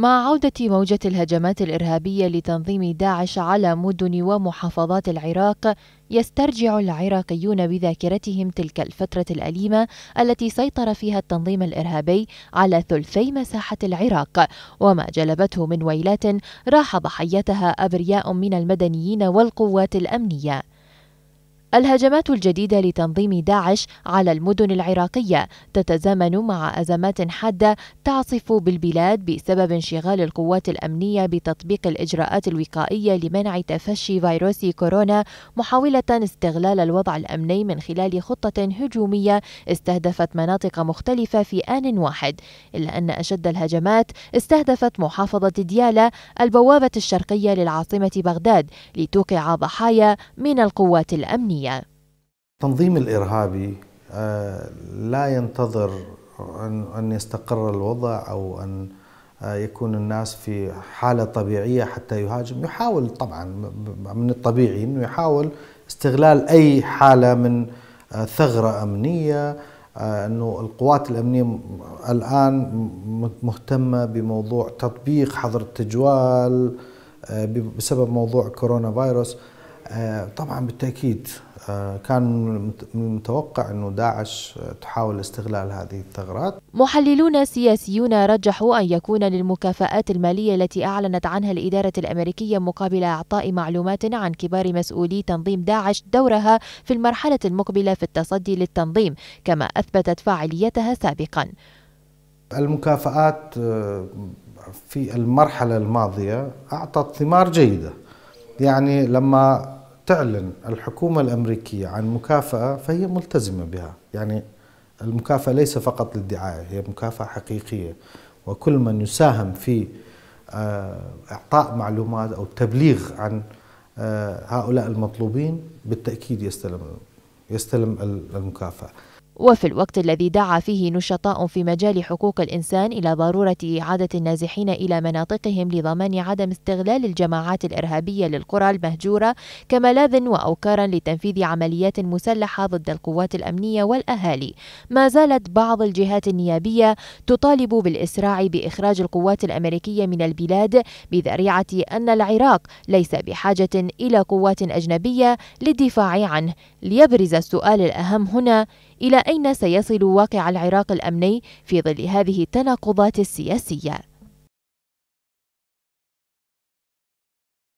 مع عودة موجة الهجمات الإرهابية لتنظيم داعش على مدن ومحافظات العراق، يسترجع العراقيون بذاكرتهم تلك الفترة الأليمة التي سيطر فيها التنظيم الإرهابي على ثلثي مساحة العراق، وما جلبته من ويلات راح ضحيتها أبرياء من المدنيين والقوات الأمنية. الهجمات الجديدة لتنظيم داعش على المدن العراقية تتزامن مع أزمات حادة تعصف بالبلاد بسبب انشغال القوات الأمنية بتطبيق الإجراءات الوقائية لمنع تفشي فيروس كورونا محاولة استغلال الوضع الأمني من خلال خطة هجومية استهدفت مناطق مختلفة في آن واحد إلا أن أشد الهجمات استهدفت محافظة ديالى البوابة الشرقية للعاصمة بغداد لتوقع ضحايا من القوات الأمنية الإنسانية التنظيم الإرهابي آه، لا ينتظر أن يستقر الوضع أو أن آه، يكون الناس في حالة طبيعية حتى يهاجم يحاول طبعا من الطبيعي أنه يحاول استغلال أي حالة من آه، ثغرة أمنية أنه القوات الأمنية الآن مهتمة بموضوع تطبيق حظر التجوال بسبب موضوع كورونا فيروس آه، طبعا بالتاكيد آه، كان من المتوقع انه داعش تحاول استغلال هذه الثغرات. محللون سياسيون رجحوا ان يكون للمكافآت الماليه التي اعلنت عنها الاداره الامريكيه مقابل اعطاء معلومات عن كبار مسؤولي تنظيم داعش دورها في المرحله المقبله في التصدي للتنظيم، كما اثبتت فاعليتها سابقا. المكافآت آه، في المرحله الماضيه اعطت ثمار جيده. يعني لما تعلن الحكومة الأمريكية عن مكافأة فهي ملتزمة بها يعني المكافأة ليس فقط للدعاية هي مكافأة حقيقية وكل من يساهم في آه، إعطاء معلومات أو تبليغ عن آه، هؤلاء المطلوبين بالتأكيد يستلم يستلم المكافأة وفي الوقت الذي دعا فيه نشطاء في مجال حقوق الإنسان إلى ضرورة إعادة النازحين إلى مناطقهم لضمان عدم استغلال الجماعات الإرهابية للقرى المهجورة كملاذ وأوكارا لتنفيذ عمليات مسلحة ضد القوات الأمنية والأهالي ما زالت بعض الجهات النيابية تطالب بالإسراع بإخراج القوات الأمريكية من البلاد بذريعة أن العراق ليس بحاجة إلى قوات أجنبية للدفاع عنه ليبرز السؤال الأهم هنا إلى أين سيصل واقع العراق الأمني في ظل هذه التناقضات السياسية